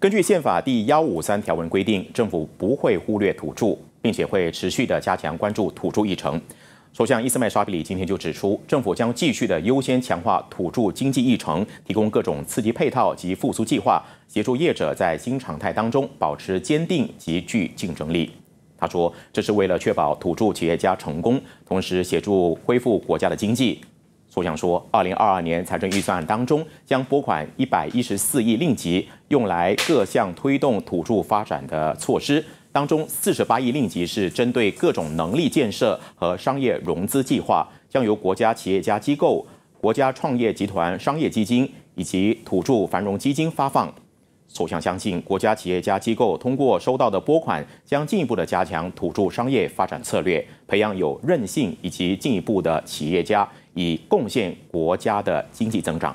根据宪法第幺五三条文规定，政府不会忽略土著，并且会持续的加强关注土著议程。首相伊斯麦沙比里今天就指出，政府将继续的优先强化土著经济议程，提供各种刺激配套及复苏计划，协助业者在新常态当中保持坚定及具竞争力。他说，这是为了确保土著企业家成功，同时协助恢复国家的经济。首相说，二零二二年财政预算案当中将拨款一百一十四亿令吉用来各项推动土著发展的措施，当中四十八亿令吉是针对各种能力建设和商业融资计划，将由国家企业家机构、国家创业集团、商业基金以及土著繁荣基金发放。首相相信，国家企业家机构通过收到的拨款，将进一步的加强土著商业发展策略，培养有韧性以及进一步的企业家。以贡献国家的经济增长。